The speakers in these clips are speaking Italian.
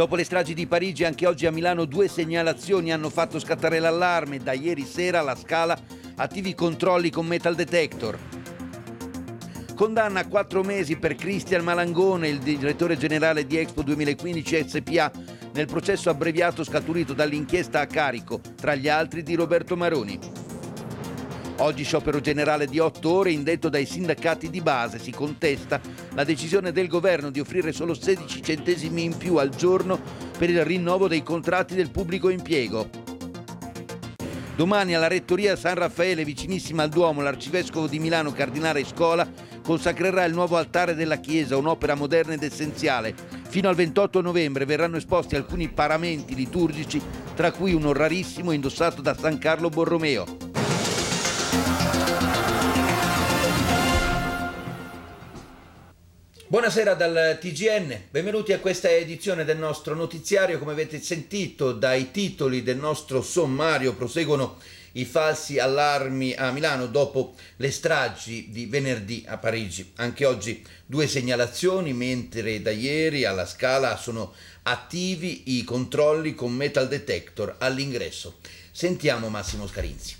Dopo le stragi di Parigi, anche oggi a Milano due segnalazioni hanno fatto scattare l'allarme. Da ieri sera la Scala attivi controlli con metal detector. Condanna a quattro mesi per Cristian Malangone, il direttore generale di Expo 2015 SPA, nel processo abbreviato scaturito dall'inchiesta a carico, tra gli altri, di Roberto Maroni. Oggi sciopero generale di 8 ore indetto dai sindacati di base. Si contesta la decisione del governo di offrire solo 16 centesimi in più al giorno per il rinnovo dei contratti del pubblico impiego. Domani alla Rettoria San Raffaele, vicinissima al Duomo, l'arcivescovo di Milano, Cardinale Scola, consacrerà il nuovo altare della chiesa, un'opera moderna ed essenziale. Fino al 28 novembre verranno esposti alcuni paramenti liturgici, tra cui uno rarissimo indossato da San Carlo Borromeo. Buonasera dal TGN, benvenuti a questa edizione del nostro notiziario. Come avete sentito dai titoli del nostro sommario, proseguono i falsi allarmi a Milano dopo le stragi di venerdì a Parigi. Anche oggi due segnalazioni, mentre da ieri alla Scala sono attivi i controlli con metal detector all'ingresso. Sentiamo Massimo Scarinzi.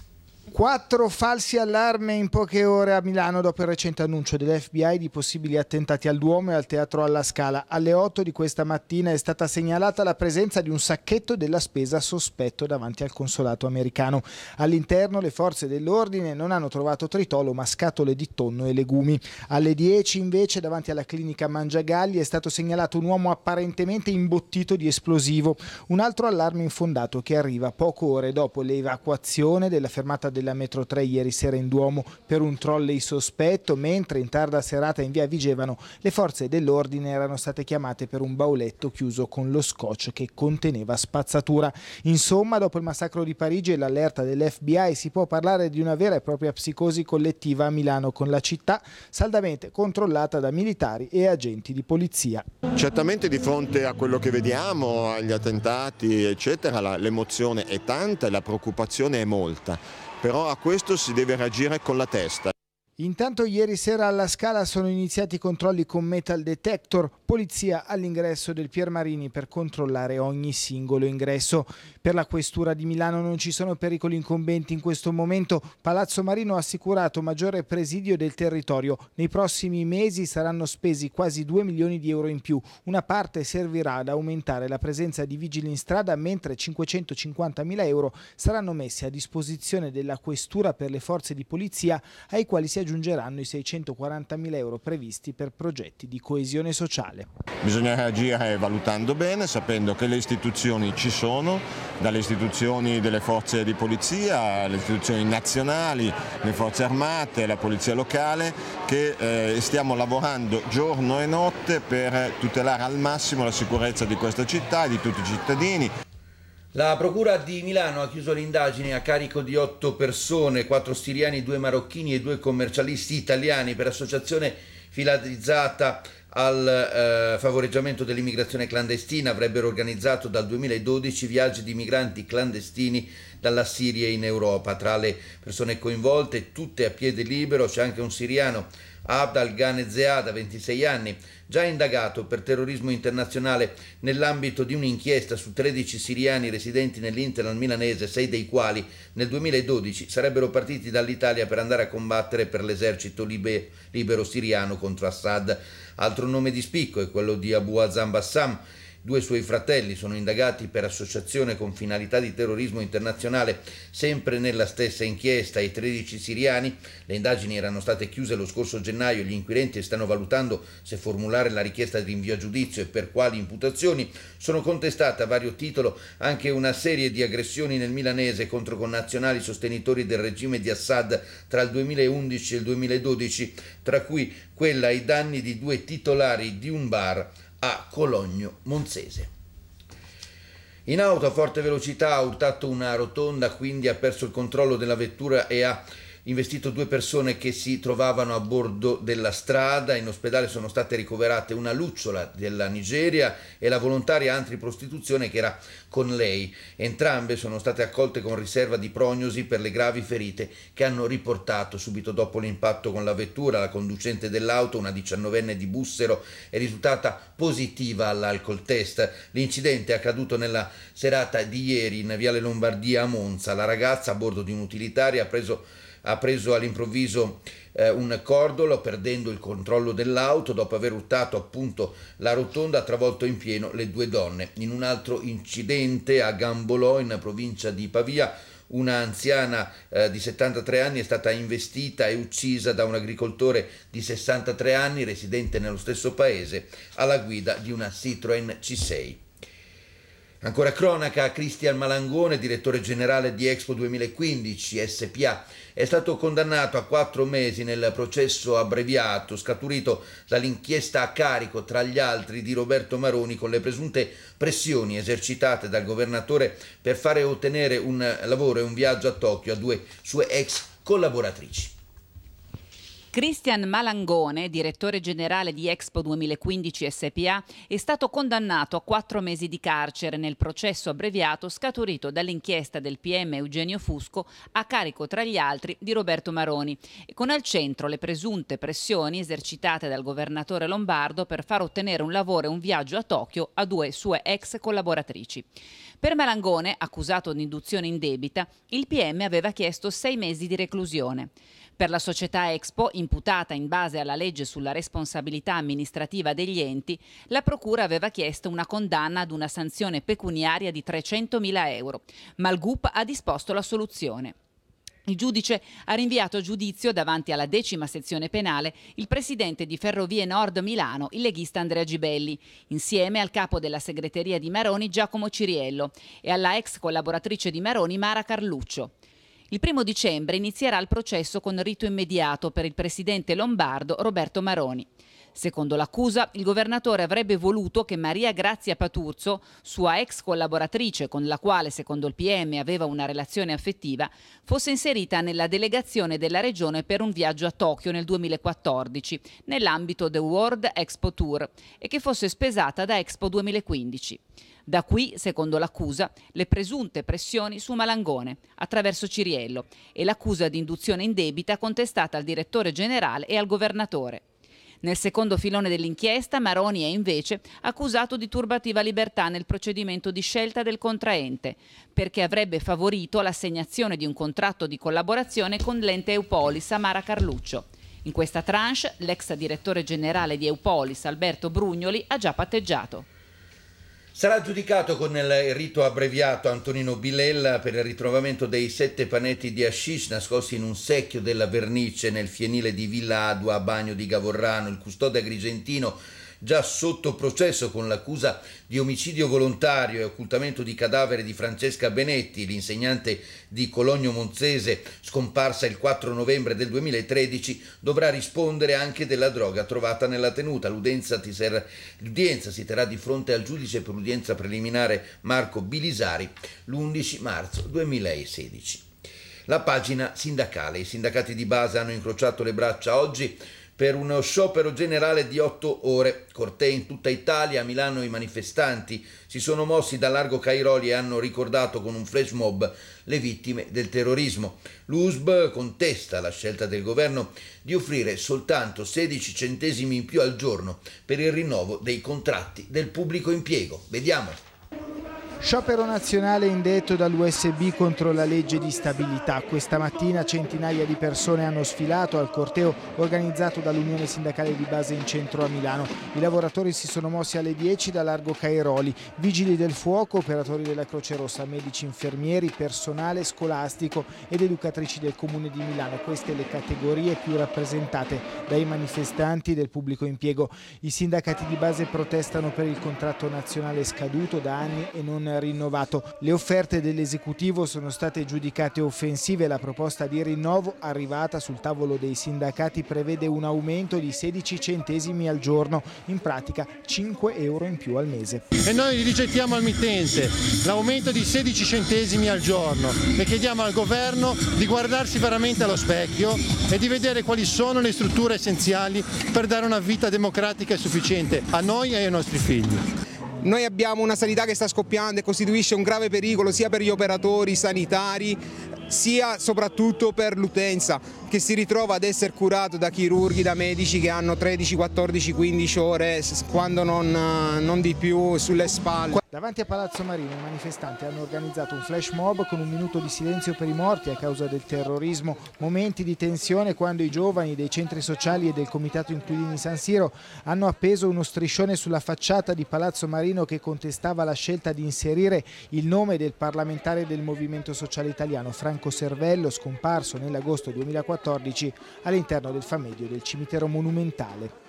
Quattro falsi allarme in poche ore a Milano dopo il recente annuncio dell'FBI di possibili attentati al Duomo e al Teatro alla Scala. Alle 8 di questa mattina è stata segnalata la presenza di un sacchetto della spesa sospetto davanti al consolato americano. All'interno le forze dell'ordine non hanno trovato tritolo ma scatole di tonno e legumi. Alle 10 invece davanti alla clinica Mangiagalli è stato segnalato un uomo apparentemente imbottito di esplosivo. Un altro allarme infondato che arriva poco ore dopo l'evacuazione della fermata del della metro 3 ieri sera in Duomo per un trolley sospetto, mentre in tarda serata in via Vigevano le forze dell'ordine erano state chiamate per un bauletto chiuso con lo scotch che conteneva spazzatura. Insomma, dopo il massacro di Parigi e l'allerta dell'FBI si può parlare di una vera e propria psicosi collettiva a Milano con la città saldamente controllata da militari e agenti di polizia. Certamente di fronte a quello che vediamo, agli attentati eccetera, l'emozione è tanta e la preoccupazione è molta però a questo si deve reagire con la testa. Intanto ieri sera alla Scala sono iniziati i controlli con metal detector, polizia all'ingresso del Piermarini per controllare ogni singolo ingresso. Per la Questura di Milano non ci sono pericoli incombenti in questo momento. Palazzo Marino ha assicurato maggiore presidio del territorio. Nei prossimi mesi saranno spesi quasi 2 milioni di euro in più. Una parte servirà ad aumentare la presenza di vigili in strada, mentre 550 mila euro saranno messi a disposizione della Questura per le forze di polizia ai quali si aggiungeranno raggiungeranno i 640 mila euro previsti per progetti di coesione sociale. Bisogna reagire eh, valutando bene, sapendo che le istituzioni ci sono, dalle istituzioni delle forze di polizia, le istituzioni nazionali, le forze armate, la polizia locale, che eh, stiamo lavorando giorno e notte per tutelare al massimo la sicurezza di questa città e di tutti i cittadini. La Procura di Milano ha chiuso l'indagine a carico di otto persone, quattro siriani, due marocchini e due commercialisti italiani per associazione finalizzata al eh, favoreggiamento dell'immigrazione clandestina. Avrebbero organizzato dal 2012 viaggi di migranti clandestini dalla Siria in Europa. Tra le persone coinvolte, tutte a piede libero, c'è anche un siriano Abdal Ghanezeada, 26 anni, già indagato per terrorismo internazionale nell'ambito di un'inchiesta su 13 siriani residenti nell'Interland milanese, sei dei quali nel 2012 sarebbero partiti dall'Italia per andare a combattere per l'esercito libe- libero siriano contro Assad. Altro nome di spicco è quello di Abu Azam Bassam, Due suoi fratelli sono indagati per associazione con finalità di terrorismo internazionale, sempre nella stessa inchiesta, i 13 siriani. Le indagini erano state chiuse lo scorso gennaio, gli inquirenti stanno valutando se formulare la richiesta di rinvio a giudizio e per quali imputazioni. Sono contestate a vario titolo anche una serie di aggressioni nel milanese contro connazionali sostenitori del regime di Assad tra il 2011 e il 2012, tra cui quella ai danni di due titolari di un bar a Cologno Monzese. In auto a forte velocità ha urtato una rotonda, quindi ha perso il controllo della vettura e ha investito due persone che si trovavano a bordo della strada, in ospedale sono state ricoverate una lucciola della Nigeria e la volontaria antiprostituzione che era con lei. Entrambe sono state accolte con riserva di prognosi per le gravi ferite che hanno riportato subito dopo l'impatto con la vettura. La conducente dell'auto, una diciannovenne di Bussero, è risultata positiva all'alcol test. L'incidente è accaduto nella serata di ieri in Viale Lombardia a Monza. La ragazza a bordo di un'utilitaria ha preso ha preso all'improvviso eh, un cordolo perdendo il controllo dell'auto dopo aver urtato appunto la rotonda ha travolto in pieno le due donne. In un altro incidente a Gambolò in provincia di Pavia una anziana eh, di 73 anni è stata investita e uccisa da un agricoltore di 63 anni residente nello stesso paese alla guida di una Citroen C6. Ancora cronaca, Cristian Malangone, direttore generale di Expo 2015 SPA, è stato condannato a quattro mesi nel processo abbreviato scaturito dall'inchiesta a carico, tra gli altri, di Roberto Maroni con le presunte pressioni esercitate dal governatore per fare ottenere un lavoro e un viaggio a Tokyo a due sue ex collaboratrici. Cristian Malangone, direttore generale di Expo 2015 SPA, è stato condannato a quattro mesi di carcere nel processo abbreviato scaturito dall'inchiesta del PM Eugenio Fusco a carico tra gli altri di Roberto Maroni, con al centro le presunte pressioni esercitate dal governatore lombardo per far ottenere un lavoro e un viaggio a Tokyo a due sue ex collaboratrici. Per Malangone, accusato di induzione in debita, il PM aveva chiesto sei mesi di reclusione per la società Expo, imputata in base alla legge sulla responsabilità amministrativa degli enti, la Procura aveva chiesto una condanna ad una sanzione pecuniaria di 300.000 euro, ma il GUP ha disposto la soluzione. Il giudice ha rinviato a giudizio davanti alla decima sezione penale il presidente di Ferrovie Nord Milano, il leghista Andrea Gibelli, insieme al capo della segreteria di Maroni Giacomo Ciriello e alla ex collaboratrice di Maroni Mara Carluccio. Il primo dicembre inizierà il processo con rito immediato per il presidente lombardo Roberto Maroni. Secondo l'accusa, il governatore avrebbe voluto che Maria Grazia Paturzo, sua ex collaboratrice con la quale, secondo il PM, aveva una relazione affettiva, fosse inserita nella delegazione della regione per un viaggio a Tokyo nel 2014, nell'ambito The World Expo Tour, e che fosse spesata da Expo 2015. Da qui, secondo l'accusa, le presunte pressioni su Malangone attraverso Ciriello e l'accusa di induzione indebita contestata al direttore generale e al governatore. Nel secondo filone dell'inchiesta Maroni è invece accusato di turbativa libertà nel procedimento di scelta del contraente, perché avrebbe favorito l'assegnazione di un contratto di collaborazione con l'ente Eupoli Samara Carluccio. In questa tranche l'ex direttore generale di Eupolis Alberto Brugnoli ha già patteggiato. Sarà giudicato con il rito abbreviato Antonino Bilella per il ritrovamento dei sette panetti di hashish nascosti in un secchio della vernice nel fienile di Villa Adua a Bagno di Gavorrano. Il custode agrigentino già sotto processo con l'accusa di omicidio volontario e occultamento di cadavere di Francesca Benetti, l'insegnante di Cologno Monzese scomparsa il 4 novembre del 2013, dovrà rispondere anche della droga trovata nella tenuta. L'udienza, ser... L'udienza si terrà di fronte al giudice per l'udienza preliminare Marco Bilisari l'11 marzo 2016. La pagina sindacale. I sindacati di base hanno incrociato le braccia oggi per uno sciopero generale di otto ore. Cortei in tutta Italia, a Milano i manifestanti si sono mossi da Largo Cairoli e hanno ricordato con un flash mob le vittime del terrorismo. L'USB contesta la scelta del governo di offrire soltanto 16 centesimi in più al giorno per il rinnovo dei contratti del pubblico impiego. Vediamo. Sciopero nazionale indetto dall'USB contro la legge di stabilità. Questa mattina centinaia di persone hanno sfilato al corteo organizzato dall'Unione Sindacale di Base in centro a Milano. I lavoratori si sono mossi alle 10 da Largo Cairoli. Vigili del fuoco, operatori della Croce Rossa, medici, infermieri, personale scolastico ed educatrici del Comune di Milano. Queste le categorie più rappresentate dai manifestanti del pubblico impiego. I sindacati di base protestano per il contratto nazionale scaduto da anni e non rinnovato. Le offerte dell'esecutivo sono state giudicate offensive. La proposta di rinnovo arrivata sul tavolo dei sindacati prevede un aumento di 16 centesimi al giorno, in pratica 5 euro in più al mese. E noi rigettiamo al mittente l'aumento di 16 centesimi al giorno e chiediamo al governo di guardarsi veramente allo specchio e di vedere quali sono le strutture essenziali per dare una vita democratica e sufficiente a noi e ai nostri figli. Noi abbiamo una sanità che sta scoppiando e costituisce un grave pericolo sia per gli operatori sanitari sia soprattutto per l'utenza che si ritrova ad essere curato da chirurghi, da medici che hanno 13, 14, 15 ore, quando non, eh, non di più, sulle spalle. Davanti a Palazzo Marino i manifestanti hanno organizzato un flash mob con un minuto di silenzio per i morti a causa del terrorismo, momenti di tensione quando i giovani dei centri sociali e del comitato inquilini San Siro hanno appeso uno striscione sulla facciata di Palazzo Marino che contestava la scelta di inserire il nome del parlamentare del Movimento Sociale Italiano Franco Servello, scomparso nell'agosto 2014 2014 all'interno del famedio del cimitero monumentale.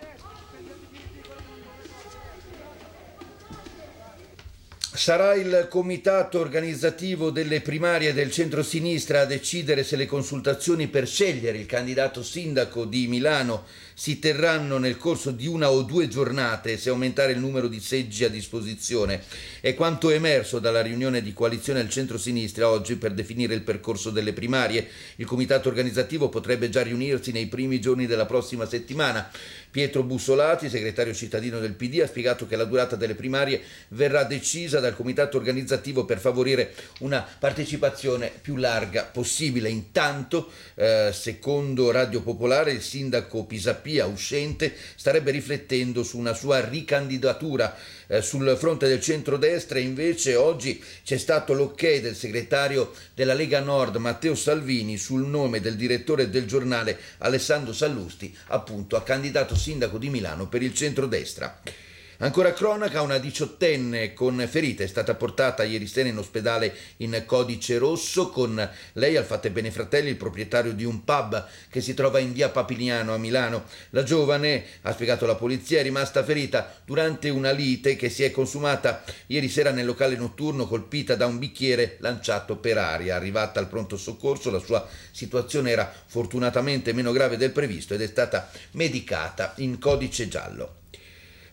Sarà il comitato organizzativo delle primarie del centro-sinistra a decidere se le consultazioni per scegliere il candidato sindaco di Milano si terranno nel corso di una o due giornate se aumentare il numero di seggi a disposizione. È quanto emerso dalla riunione di coalizione al centro-sinistra oggi per definire il percorso delle primarie. Il comitato organizzativo potrebbe già riunirsi nei primi giorni della prossima settimana. Pietro Bussolati, segretario cittadino del PD, ha spiegato che la durata delle primarie verrà decisa dal comitato organizzativo per favorire una partecipazione più larga possibile. Intanto, eh, secondo Radio Popolare, il sindaco Pisapia UDP uscente starebbe riflettendo su una sua ricandidatura eh, sul fronte del centrodestra e invece oggi c'è stato l'ok del segretario della Lega Nord Matteo Salvini sul nome del direttore del giornale Alessandro Sallusti, appunto a candidato sindaco di Milano per il centrodestra. Ancora cronaca, una diciottenne con ferita è stata portata ieri sera in ospedale in codice rosso. Con lei al bene fratelli, il proprietario di un pub che si trova in via Papiliano a Milano. La giovane, ha spiegato la polizia, è rimasta ferita durante una lite che si è consumata ieri sera nel locale notturno colpita da un bicchiere lanciato per aria. Arrivata al pronto soccorso, la sua situazione era fortunatamente meno grave del previsto ed è stata medicata in codice giallo.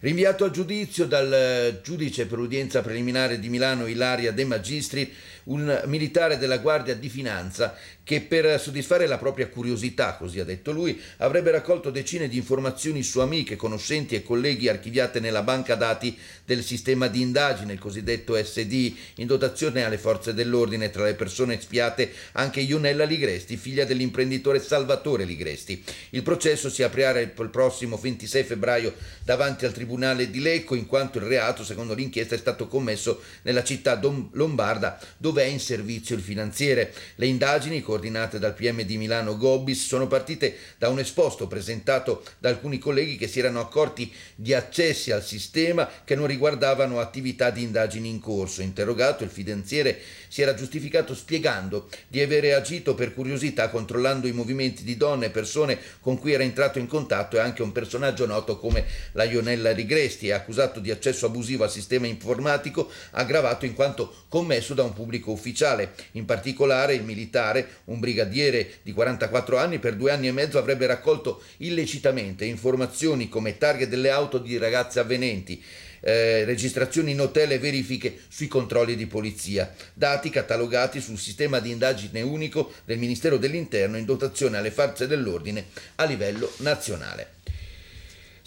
Rinviato a giudizio dal eh, giudice per udienza preliminare di Milano Ilaria De Magistri, un militare della Guardia di Finanza che per soddisfare la propria curiosità, così ha detto lui, avrebbe raccolto decine di informazioni su amiche, conoscenti e colleghi archiviate nella banca dati del sistema di indagine, il cosiddetto SD, in dotazione alle forze dell'ordine tra le persone spiate anche Ionella Ligresti, figlia dell'imprenditore Salvatore Ligresti. Il processo si aprirà il prossimo 26 febbraio davanti al Tribunale di Lecco, in quanto il reato, secondo l'inchiesta, è stato commesso nella città lombarda dove dove è in servizio il finanziere. Le indagini, coordinate dal PM di Milano Gobbis, sono partite da un esposto presentato da alcuni colleghi che si erano accorti di accessi al sistema che non riguardavano attività di indagini in corso. Interrogato, il finanziere si era giustificato spiegando di avere agito per curiosità controllando i movimenti di donne e persone con cui era entrato in contatto e anche un personaggio noto come la Ionella Rigresti, accusato di accesso abusivo al sistema informatico aggravato in quanto commesso da un pubblico ufficiale. In particolare il militare, un brigadiere di 44 anni, per due anni e mezzo avrebbe raccolto illecitamente informazioni come targhe delle auto di ragazze avvenenti eh, registrazioni in hotel e verifiche sui controlli di polizia, dati catalogati sul sistema di indagine unico del Ministero dell'Interno in dotazione alle forze dell'ordine a livello nazionale.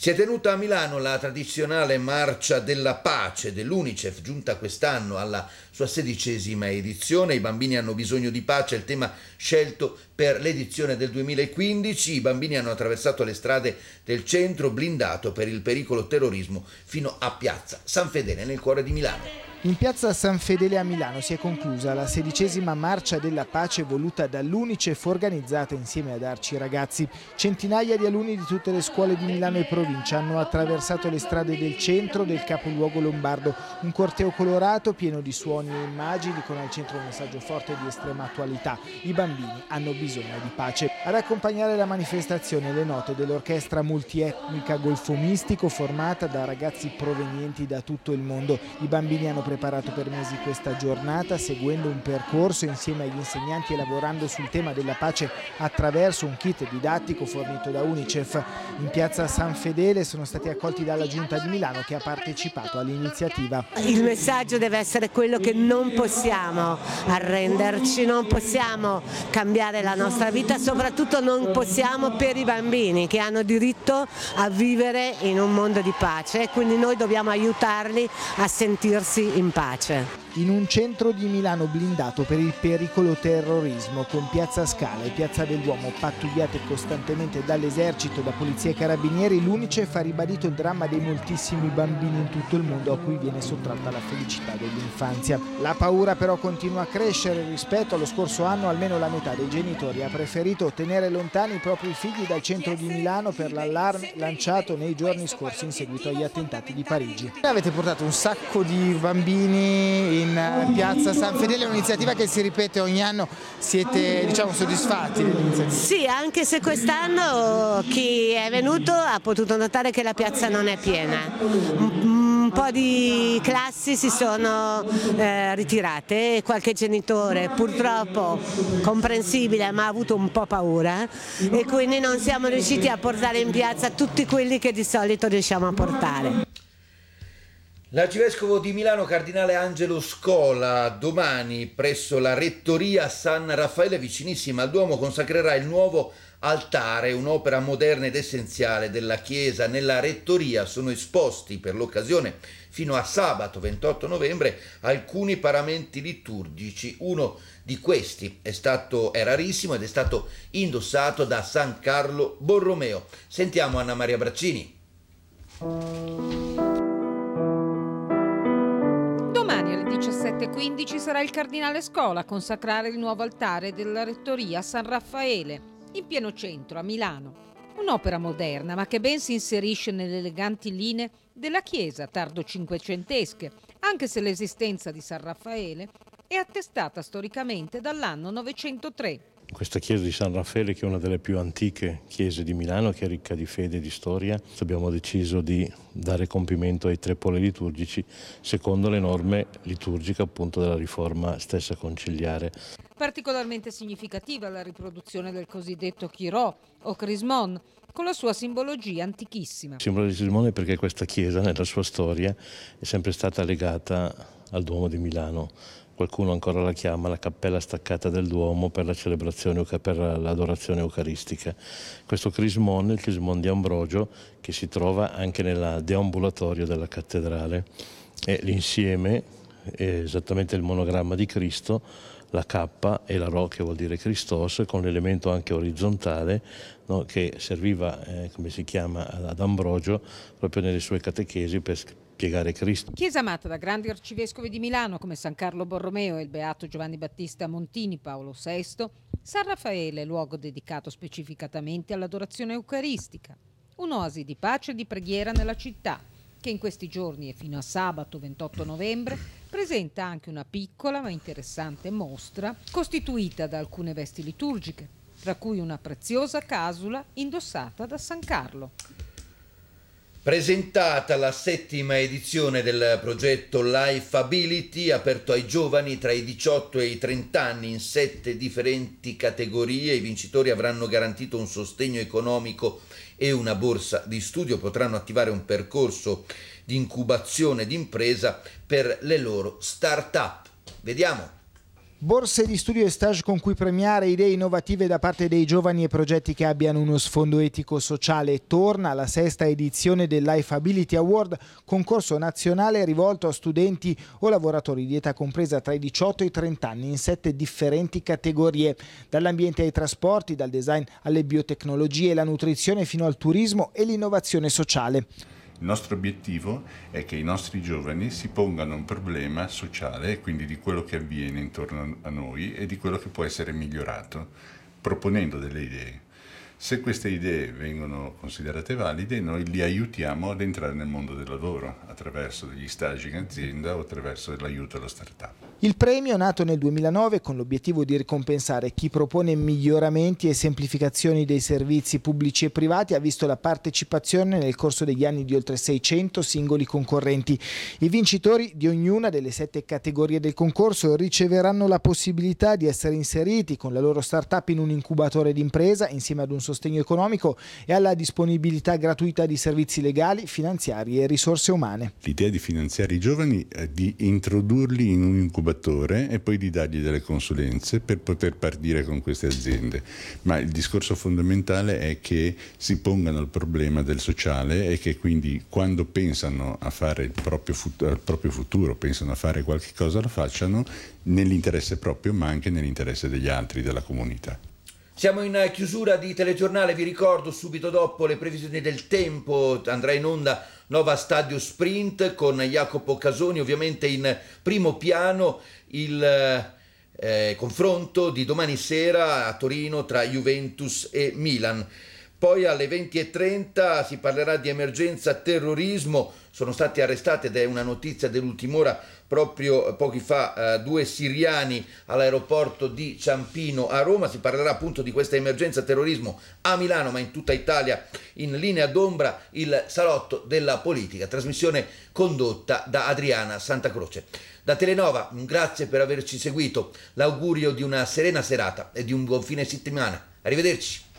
Si è tenuta a Milano la tradizionale marcia della pace dell'UNICEF, giunta quest'anno alla sua sedicesima edizione. I bambini hanno bisogno di pace, il tema scelto per l'edizione del 2015. I bambini hanno attraversato le strade del centro blindato per il pericolo terrorismo fino a Piazza San Fedele nel cuore di Milano. In piazza San Fedele a Milano si è conclusa la sedicesima marcia della pace voluta dall'Unicef organizzata insieme ad Arci Ragazzi. Centinaia di alunni di tutte le scuole di Milano e provincia hanno attraversato le strade del centro del capoluogo lombardo. Un corteo colorato pieno di suoni e immagini con al centro un messaggio forte di estrema attualità. I bambini hanno bisogno di pace. Ad accompagnare la manifestazione le note dell'orchestra multietnica golfo mistico formata da ragazzi provenienti da tutto il mondo. I bambini hanno preparato per mesi questa giornata seguendo un percorso insieme agli insegnanti e lavorando sul tema della pace attraverso un kit didattico fornito da Unicef. In piazza San Fedele sono stati accolti dalla Giunta di Milano che ha partecipato all'iniziativa. Il messaggio deve essere quello che non possiamo arrenderci, non possiamo cambiare la nostra vita, soprattutto non possiamo per i bambini che hanno diritto a vivere in un mondo di pace e quindi noi dobbiamo aiutarli a sentirsi in pace in un centro di Milano blindato per il pericolo terrorismo, con Piazza Scala e Piazza del Duomo pattugliate costantemente dall'esercito, da polizia e carabinieri, l'Unicef ha ribadito il dramma dei moltissimi bambini in tutto il mondo a cui viene sottratta la felicità dell'infanzia. La paura però continua a crescere rispetto allo scorso anno, almeno la metà dei genitori ha preferito tenere lontani i propri figli dal centro di Milano per l'allarme lanciato nei giorni scorsi in seguito agli attentati di Parigi. Avete portato un sacco di bambini in eh, piazza San Fedele, è un'iniziativa che si ripete ogni anno, siete diciamo, soddisfatti dell'iniziativa? Sì, anche se quest'anno chi è venuto ha potuto notare che la piazza non è piena un po' di classi si sono eh, ritirate e qualche genitore purtroppo comprensibile ma ha avuto un po' paura eh, e quindi non siamo riusciti a portare in piazza tutti quelli che di solito riusciamo a portare. L'arcivescovo di Milano, cardinale Angelo Scola, domani presso la rettoria San Raffaele, vicinissima al Duomo, consacrerà il nuovo altare, un'opera moderna ed essenziale della Chiesa. Nella rettoria sono esposti per l'occasione fino a sabato 28 novembre alcuni paramenti liturgici. Uno di questi stato, è rarissimo ed è stato indossato da San Carlo Borromeo. Sentiamo Anna Maria Braccini. 7.15 sarà il cardinale Scola a consacrare il nuovo altare della rettoria San Raffaele, in pieno centro, a Milano. Un'opera moderna, ma che ben si inserisce nelle eleganti linee della chiesa tardo cinquecentesche, anche se l'esistenza di San Raffaele è attestata storicamente dall'anno 903 questa chiesa di San Raffaele che è una delle più antiche chiese di Milano, che è ricca di fede e di storia, abbiamo deciso di dare compimento ai tre poli liturgici secondo le norme liturgiche appunto della riforma stessa conciliare. Particolarmente significativa la riproduzione del cosiddetto Chirò o Crismon, con la sua simbologia antichissima. Simbolo di è perché questa chiesa nella sua storia è sempre stata legata al Duomo di Milano qualcuno ancora la chiama la cappella staccata del Duomo per la celebrazione, per l'adorazione eucaristica. Questo crismone, il crismon di Ambrogio, che si trova anche nel deambulatorio della cattedrale, è l'insieme, è esattamente il monogramma di Cristo, la K e la Ro che vuol dire Christos con l'elemento anche orizzontale no, che serviva, eh, come si chiama, ad Ambrogio proprio nelle sue catechesi per, spiegare Cristo. Chiesa amata da grandi arcivescovi di Milano come San Carlo Borromeo e il Beato Giovanni Battista Montini Paolo VI, San Raffaele, è luogo dedicato specificatamente all'adorazione eucaristica, un'oasi di pace e di preghiera nella città, che in questi giorni e fino a sabato 28 novembre presenta anche una piccola ma interessante mostra costituita da alcune vesti liturgiche, tra cui una preziosa casula indossata da San Carlo. Presentata la settima edizione del progetto Life Ability, aperto ai giovani tra i 18 e i 30 anni in sette differenti categorie, i vincitori avranno garantito un sostegno economico e una borsa di studio, potranno attivare un percorso di incubazione d'impresa per le loro start-up. Vediamo borse di studio e stage con cui premiare idee innovative da parte dei giovani e progetti che abbiano uno sfondo etico-sociale. Torna la sesta edizione del Life Ability Award, concorso nazionale rivolto a studenti o lavoratori di età compresa tra i 18 e i 30 anni in sette differenti categorie, dall'ambiente ai trasporti, dal design alle biotecnologie, la nutrizione fino al turismo e l'innovazione sociale. Il nostro obiettivo è che i nostri giovani si pongano un problema sociale, quindi di quello che avviene intorno a noi e di quello che può essere migliorato, proponendo delle idee. Se queste idee vengono considerate valide, noi li aiutiamo ad entrare nel mondo del lavoro attraverso degli stage in azienda o attraverso l'aiuto allo startup. Il premio, nato nel 2009 con l'obiettivo di ricompensare chi propone miglioramenti e semplificazioni dei servizi pubblici e privati, ha visto la partecipazione nel corso degli anni di oltre 600 singoli concorrenti. I vincitori di ognuna delle sette categorie del concorso riceveranno la possibilità di essere inseriti con la loro start-up in un incubatore d'impresa insieme ad un sostegno economico e alla disponibilità gratuita di servizi legali, finanziari e risorse umane. L'idea di finanziare i giovani è di introdurli in un incubatore incubatore e poi di dargli delle consulenze per poter partire con queste aziende. Ma il discorso fondamentale è che si pongano il problema del sociale e che quindi quando pensano a fare il proprio, fut- il proprio futuro, pensano a fare qualche cosa, lo facciano nell'interesse proprio ma anche nell'interesse degli altri, della comunità. Siamo in chiusura di telegiornale, vi ricordo subito dopo le previsioni del tempo, andrà in onda Nova Stadio Sprint con Jacopo Casoni, ovviamente in primo piano il eh, eh, confronto di domani sera a Torino tra Juventus e Milan. Poi alle 20.30 si parlerà di emergenza terrorismo, sono stati arrestati, ed è una notizia dell'ultima ora, proprio eh, pochi fa, eh, due siriani all'aeroporto di Ciampino a Roma, si parlerà appunto di questa emergenza terrorismo a Milano ma in tutta Italia, in linea d'ombra il salotto della politica, trasmissione condotta da Adriana Santa Croce. Da Telenova, grazie per averci seguito, l'augurio di una serena serata e di un buon fine settimana. Arrivederci.